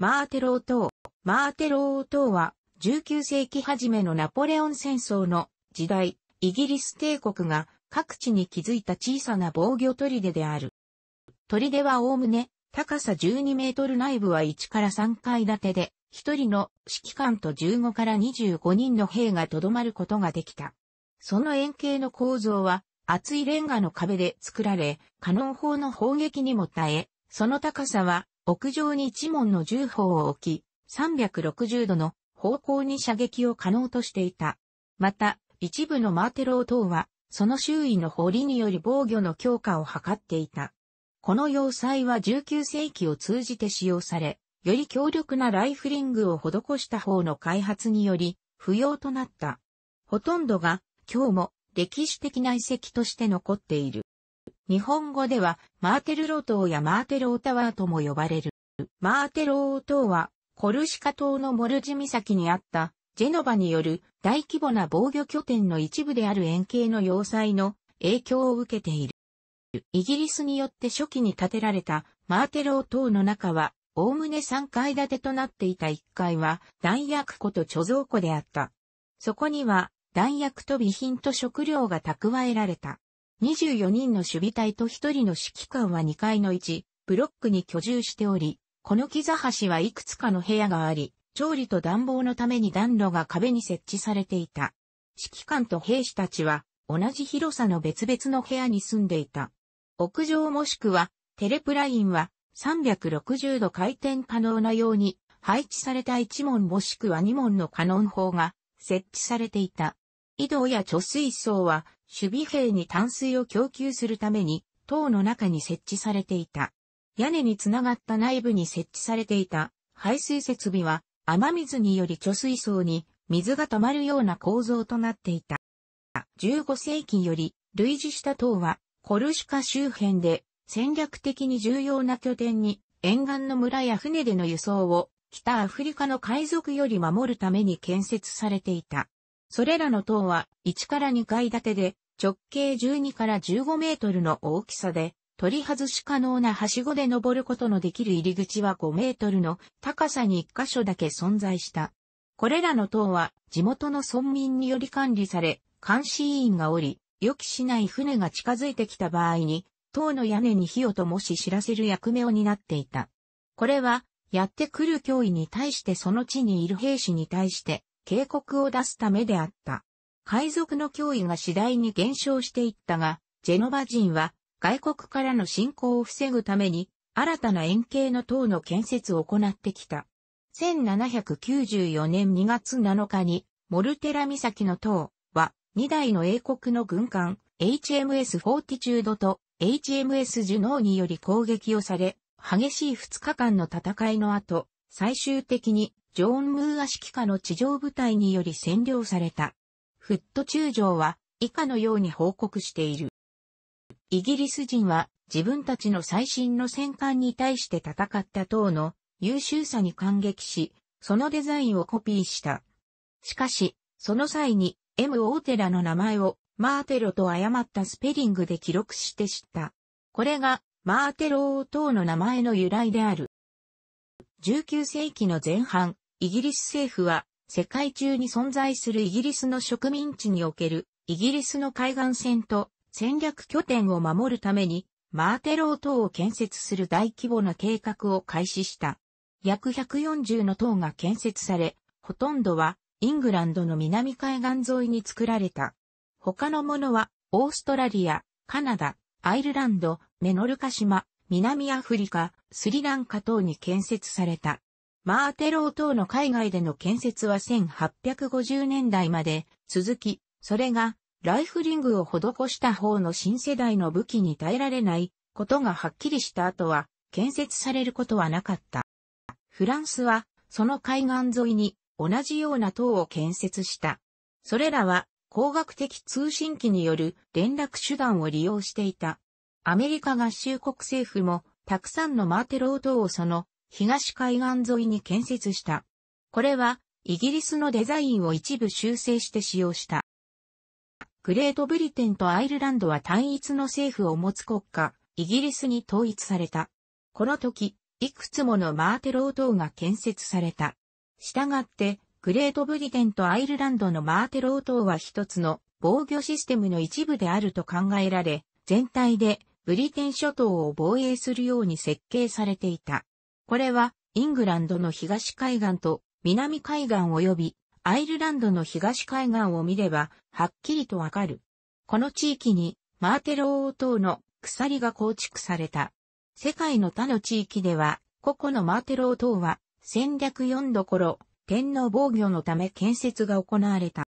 マーテロー島。マーテロー島は、19世紀初めのナポレオン戦争の時代、イギリス帝国が各地に築いた小さな防御砦である。砦はおおむね、高さ12メートル内部は1から3階建てで、1人の指揮官と15から25人の兵が留まることができた。その円形の構造は、厚いレンガの壁で作られ、カノン砲の砲撃にも耐え、その高さは屋上に一門の銃砲を置き、360度の方向に射撃を可能としていた。また、一部のマーテロー等は、その周囲の堀により防御の強化を図っていた。この要塞は19世紀を通じて使用され、より強力なライフリングを施した方の開発により、不要となった。ほとんどが、今日も歴史的な遺跡として残っている。日本語では、マーテルロー島やマーテロータワーとも呼ばれる。マーテロー島は、コルシカ島のモルジ岬にあった、ジェノバによる大規模な防御拠点の一部である円形の要塞の影響を受けている。イギリスによって初期に建てられたマーテロー島の中は、おおむね3階建てとなっていた1階は弾薬庫と貯蔵庫であった。そこには弾薬と備品と食料が蓄えられた。24人の守備隊と1人の指揮官は2階の1、ブロックに居住しており、この木座橋はいくつかの部屋があり、調理と暖房のために暖炉が壁に設置されていた。指揮官と兵士たちは同じ広さの別々の部屋に住んでいた。屋上もしくはテレプラインは360度回転可能なように配置された1門もしくは2門のカノン砲が設置されていた。井戸や貯水槽は守備兵に淡水を供給するために、塔の中に設置されていた。屋根につながった内部に設置されていた排水設備は、雨水により貯水槽に水が溜まるような構造となっていた。15世紀より類似した塔は、コルシカ周辺で戦略的に重要な拠点に沿岸の村や船での輸送を北アフリカの海賊より守るために建設されていた。それらの塔は1から2階建てで直径12から15メートルの大きさで、取り外し可能なはしごで登ることのできる入り口は5メートルの高さに1箇所だけ存在した。これらの塔は地元の村民により管理され、監視員がおり、予期しない船が近づいてきた場合に、塔の屋根に火を灯し知らせる役目を担っていた。これは、やってくる脅威に対してその地にいる兵士に対して警告を出すためであった。海賊の脅威が次第に減少していったが、ジェノバ人は外国からの侵攻を防ぐために新たな円形の塔の建設を行ってきた。1794年2月7日にモルテラ岬の塔は2台の英国の軍艦 HMS フォーティチュードと HMS ジュノーにより攻撃をされ、激しい2日間の戦いの後、最終的にジョーン・ムーア指揮下の地上部隊により占領された。フット中将は以下のように報告している。イギリス人は自分たちの最新の戦艦に対して戦った等の優秀さに感激し、そのデザインをコピーした。しかし、その際に M オーテラの名前をマーテロと誤ったスペリングで記録して知った。これがマーテロ王等の名前の由来である。19世紀の前半、イギリス政府は世界中に存在するイギリスの植民地におけるイギリスの海岸線と戦略拠点を守るためにマーテロー島を建設する大規模な計画を開始した。約140の塔が建設され、ほとんどはイングランドの南海岸沿いに作られた。他のものはオーストラリア、カナダ、アイルランド、メノルカ島、南アフリカ、スリランカ等に建設された。マーテロー等の海外での建設は1850年代まで続き、それがライフリングを施した方の新世代の武器に耐えられないことがはっきりした後は建設されることはなかった。フランスはその海岸沿いに同じような塔を建設した。それらは工学的通信機による連絡手段を利用していた。アメリカ合衆国政府もたくさんのマーテロー等をその東海岸沿いに建設した。これは、イギリスのデザインを一部修正して使用した。グレートブリテンとアイルランドは単一の政府を持つ国家、イギリスに統一された。この時、いくつものマーテロー島が建設された。したがって、グレートブリテンとアイルランドのマーテロー島は一つの防御システムの一部であると考えられ、全体でブリテン諸島を防衛するように設計されていた。これは、イングランドの東海岸と南海岸及びアイルランドの東海岸を見れば、はっきりとわかる。この地域に、マーテロ王島の鎖が構築された。世界の他の地域では、個々のマーテロ王島は、戦略4どころ、天皇防御のため建設が行われた。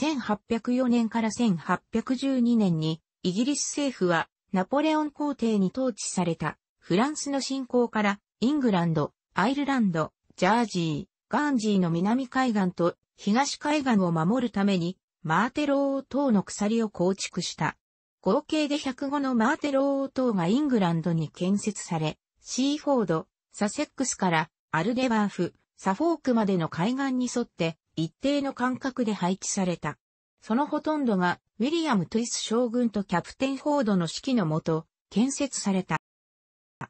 1804年から1812年に、イギリス政府は、ナポレオン皇帝に統治された、フランスの侵攻からイングランド、アイルランド、ジャージー、ガンジーの南海岸と東海岸を守るために、マーテロー島の鎖を構築した。合計で105のマーテロー島がイングランドに建設され、シーフォード、サセックスからアルデバーフ、サフォークまでの海岸に沿って一定の間隔で配置された。そのほとんどがウィリアム・トゥイス将軍とキャプテンフォードの指揮のもと建設された。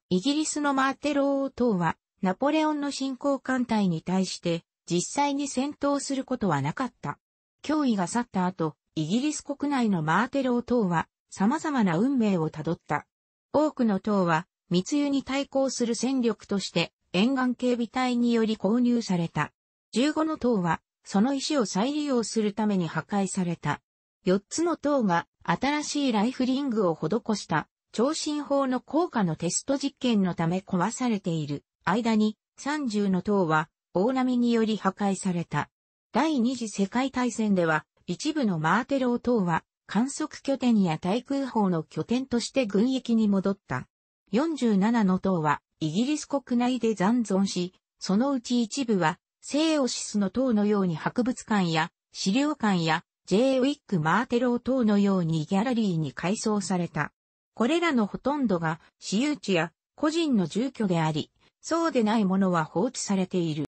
イギリスのマーテロー等は、ナポレオンの侵攻艦隊に対して、実際に戦闘することはなかった。脅威が去った後、イギリス国内のマーテロー等は、様々な運命をたどった。多くの党は、密輸に対抗する戦力として、沿岸警備隊により購入された。15の党は、その石を再利用するために破壊された。4つの党が、新しいライフリングを施した超新法の効果のテスト実験のため壊されている間に30の塔は大波により破壊された。第二次世界大戦では一部のマーテロー塔は観測拠点や対空砲の拠点として軍役に戻った。47の塔はイギリス国内で残存し、そのうち一部はセイオシスの塔のように博物館や資料館や J ウィック・マーテロー塔のようにギャラリーに改装された。これらのほとんどが私有地や個人の住居であり、そうでないものは放置されている。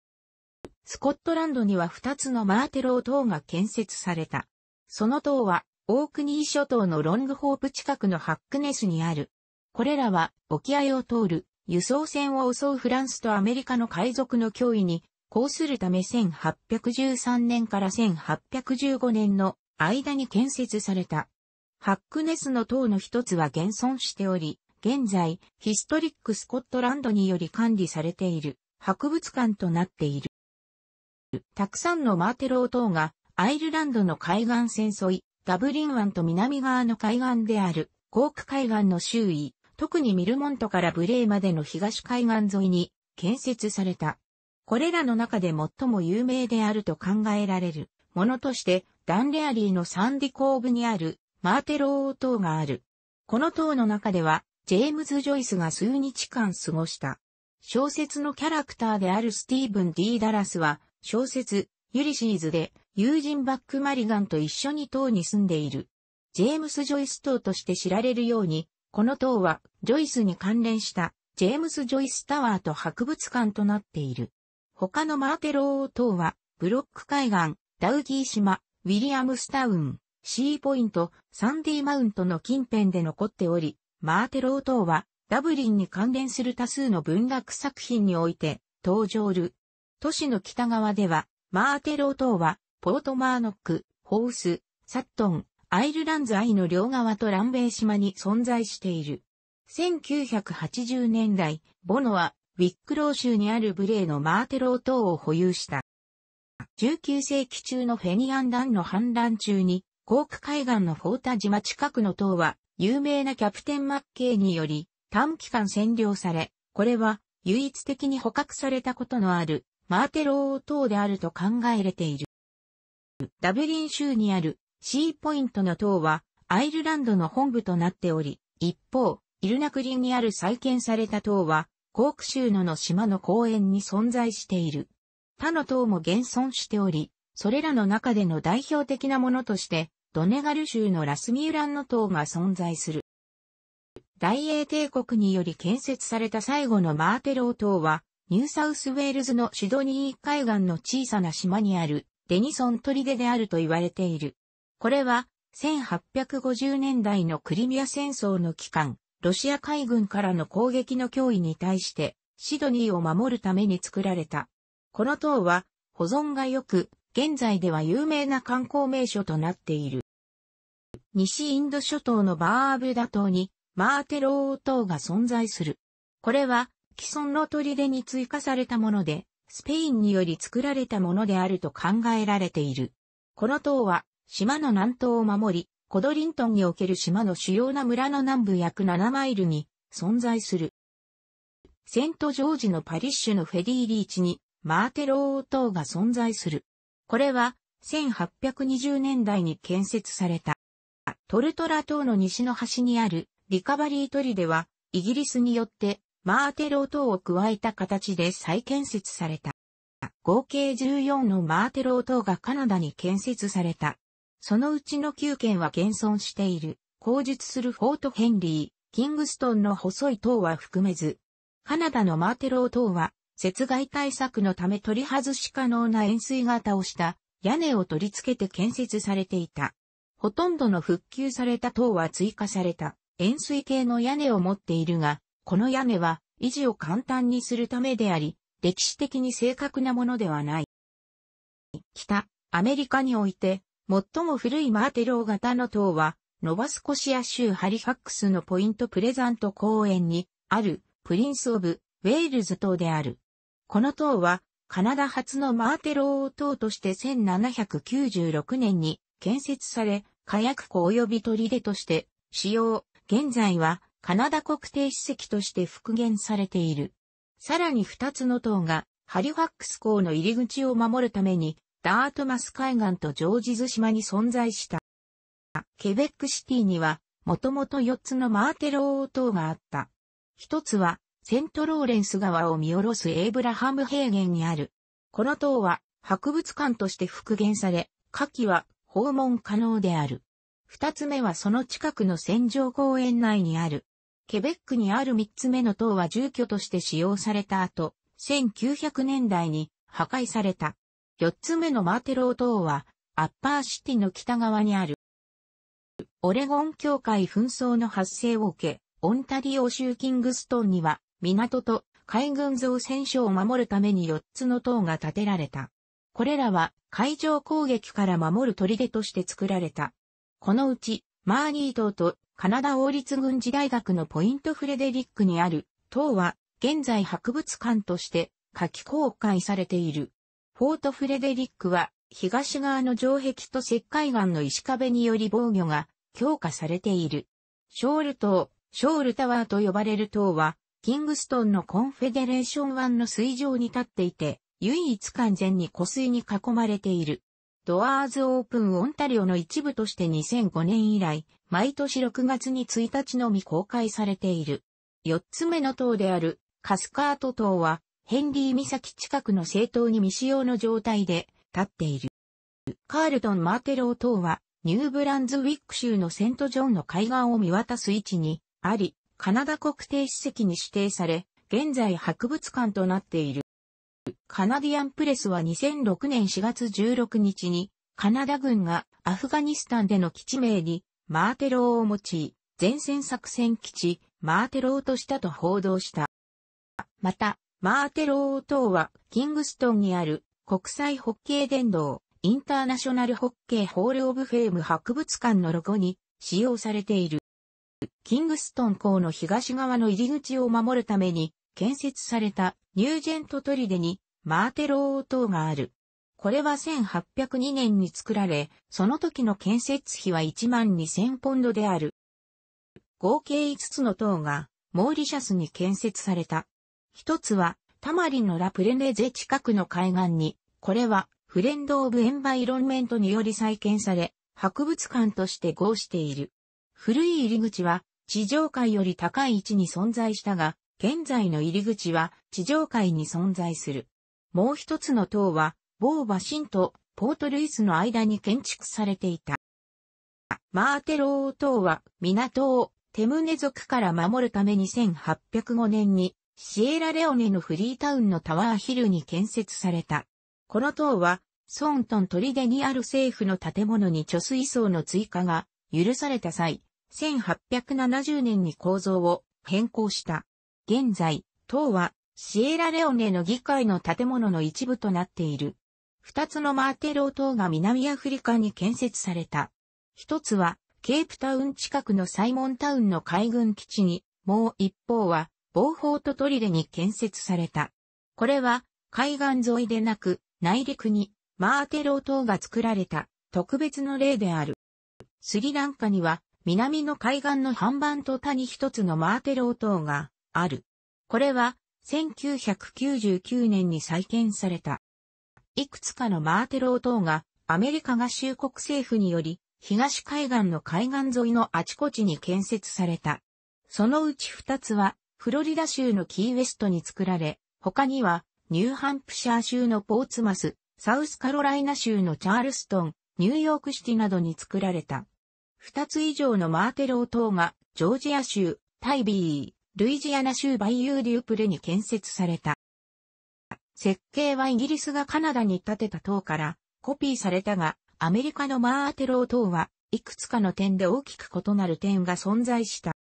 スコットランドには2つのマーテロー島が建設された。その塔は、オークニー諸島のロングホープ近くのハックネスにある。これらは、沖合を通る、輸送船を襲うフランスとアメリカの海賊の脅威に、抗するため1813年から1815年の間に建設されたハックネスの塔の一つは現存しており、現在、ヒストリックスコットランドにより管理されている博物館となっている。たくさんのマーテロー塔がアイルランドの海岸線沿い、ダブリン湾と南側の海岸であるコーク海岸の周囲、特にミルモントからブレーまでの東海岸沿いに建設された。これらの中で最も有名であると考えられるものとして、ダンレアリーのサンディコーブにあるマーテロー島がある。この塔の中では、ジェームズ・ジョイスが数日間過ごした。小説のキャラクターであるスティーブン・ D・ ダラスは、小説、ユリシーズで、友人バック・マリガンと一緒に塔に住んでいる。ジェームス・ジョイス塔として知られるように、この塔は、ジョイスに関連した、ジェームス・ジョイス・タワーと博物館となっている。他のマーテロー島は、ブロック海岸、ダウギー島、ウィリアムスタウン、シーポイント、サンディマウントの近辺で残っており、マーテロー等は、ダブリンに関連する多数の文学作品において、登場る。都市の北側では、マーテロー等は、ポートマーノック、ホース、サットン、アイルランズ愛の両側と南米島に存在している。1980年代、ボノは、ウィックロー州にあるブレーのマーテロー等を保有した。19世紀中のフェニアンダンの反乱中に、コーク海岸のフォータ島近くの島は、有名なキャプテン・マッケイにより、短期間占領され、これは、唯一的に捕獲されたことのある、マーテロー島であると考えられている。ダブリン州にある、シーポイントの島は、アイルランドの本部となっており、一方、イルナクリにある再建された島は、コーク州のの島の公園に存在している。他の島も現存しており、それらの中での代表的なものとして、ドネガル州のラスミューランの塔が存在する。大英帝国により建設された最後のマーテロー島は、ニューサウスウェールズのシドニー海岸の小さな島にあるデニソン砦であると言われている。これは、1850年代のクリミア戦争の期間、ロシア海軍からの攻撃の脅威に対して、シドニーを守るために作られた。この塔は、保存が良く、現在では有名な観光名所となっている。西インド諸島のバーブダ島にマーテロー島が存在する。これは既存の砦に追加されたもので、スペインにより作られたものであると考えられている。この島は島の南東を守り、コドリントンにおける島の主要な村の南部約7マイルに存在する。セントジョージのパリッシュのフェリーリーチにマーテロー島が存在する。これは1820年代に建設された。トルトラ島の西の端にあるリカバリートリでは、イギリスによってマーテロー島を加えた形で再建設された。合計14のマーテロー島がカナダに建設された。そのうちの9件は現存している。口述するフォートヘンリー、キングストンの細い島は含めず、カナダのマーテロー島は雪害対策のため取り外し可能な円錐型をした屋根を取り付けて建設されていた。ほとんどの復旧された塔は追加された円錐形の屋根を持っているが、この屋根は維持を簡単にするためであり、歴史的に正確なものではない。北、アメリカにおいて、最も古いマーテロー型の塔は、ノバスコシア州ハリファックスのポイントプレザント公園にあるプリンス・オブ・ウェールズ塔である。この塔は、カナダ初のマーテロー塔として1796年に建設され、火薬庫及び砦として使用。現在はカナダ国定史跡として復元されている。さらに二つの塔がハリファックス港の入り口を守るためにダートマス海岸とジョージズ島に存在した。ケベックシティにはもともと四つのマーテロー塔があった。一つはセントローレンス川を見下ろすエイブラハム平原にある。この塔は博物館として復元され、夏季は訪問可能である。二つ目はその近くの戦場公園内にある。ケベックにある三つ目の塔は住居として使用された後、1900年代に破壊された。四つ目のマーテロー塔は、アッパーシティの北側にある。オレゴン教会紛争の発生を受け、オンタリオ州キングストンには港と海軍造船所を守るために4つの塔が建てられた。これらは海上攻撃から守る砦として作られた。このうち、マーニー島とカナダ王立軍事大学のポイントフレデリックにある塔は現在博物館として夏季公開されている。フォートフレデリックは東側の城壁と石灰岩の石壁により防御が強化されている。ショール島、ショールタワーと呼ばれる塔はキングストンのコンフェデレーション湾の水上に立っていて、唯一完全に湖水に囲まれている。ドアーズオープンオンタリオの一部として2005年以来、毎年6月に1日のみ公開されている。4つ目の塔であるカスカート塔は、ヘンリー岬近くの政党に未使用の状態で立っている。カールトン・マーテロー塔は、ニューブランズウィック州のセントジョンの海岸を見渡す位置にあり、カナダ国定史跡に指定され、現在博物館となっている。カナディアンプレスは2006年4月16日に、カナダ軍がアフガニスタンでの基地名に、マーテローを用い、前線作戦基地、マーテローとしたと報道した。また、マーテロー等は、キングストンにある国際ホッケー殿堂、インターナショナルホッケーホールオブフェーム博物館のロゴに使用されている。キングストン港の東側の入り口を守るために建設されたニュージェントトリデにマーテロー島がある。これは1802年に作られ、その時の建設費は1万2000ポンドである。合計5つの塔がモーリシャスに建設された。一つはタマリのラプレネゼ近くの海岸に、これはフレンド・オブ・エンバイロンメントにより再建され、博物館として合している。古い入り口は地上界より高い位置に存在したが、現在の入り口は地上界に存在する。もう一つの塔は、某バシンとポートルイスの間に建築されていた。マーテロー塔は港をテムネ族から守るために1805年にシエラレオネのフリータウンのタワーヒルに建設された。この塔はソントン砦にある政府の建物に貯水槽の追加が許された際、1870年に構造を変更した。現在、党はシエラレオネの議会の建物の一部となっている。二つのマーテロー島が南アフリカに建設された。一つは、ケープタウン近くのサイモンタウンの海軍基地に、もう一方は、ボーフォートトリレに建設された。これは、海岸沿いでなく、内陸に、マーテロー島が作られた、特別の例である。スリランカには、南の海岸の半板と谷一つのマーテロー島がある。これは、1999年に再建された。いくつかのマーテロー島が、アメリカ合衆国政府により、東海岸の海岸沿いのあちこちに建設された。そのうち二つは、フロリダ州のキーウェストに作られ、他には、ニューハンプシャー州のポーツマス、サウスカロライナ州のチャールストン、ニューヨークシティなどに作られた。二つ以上のマーテロー島が、ジョージア州、タイビー、ルイジアナ州バイユーデュープレに建設された。設計はイギリスがカナダに建てた塔からコピーされたが、アメリカのマーテロー塔はいくつかの点で大きく異なる点が存在した。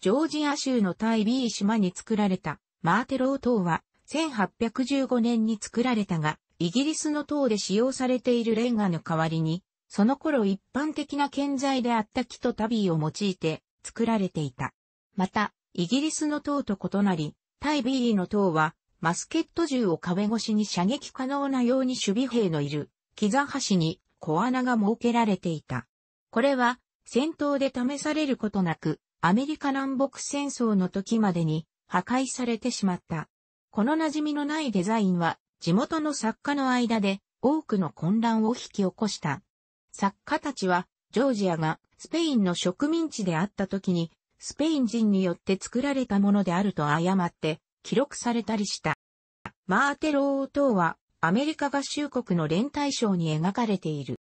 ジョージア州のタイビー島に作られたマーテロー塔は1815年に作られたが、イギリスの塔で使用されているレンガの代わりにその頃一般的な建材であった木とタビーを用いて作られていた。また、イギリスの塔と異なり、タイビーの塔は、マスケット銃を壁越しに射撃可能なように守備兵のいる、木座橋に小穴が設けられていた。これは、戦闘で試されることなく、アメリカ南北戦争の時までに破壊されてしまった。この馴染みのないデザインは、地元の作家の間で多くの混乱を引き起こした。作家たちは、ジョージアがスペインの植民地であった時に、スペイン人によって作られたものであると誤って記録されたりした。マーテロー等は、アメリカ合衆国の連帯賞に描かれている。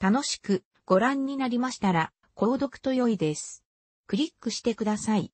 楽しくご覧になりましたら、購読と良いです。クリックしてください。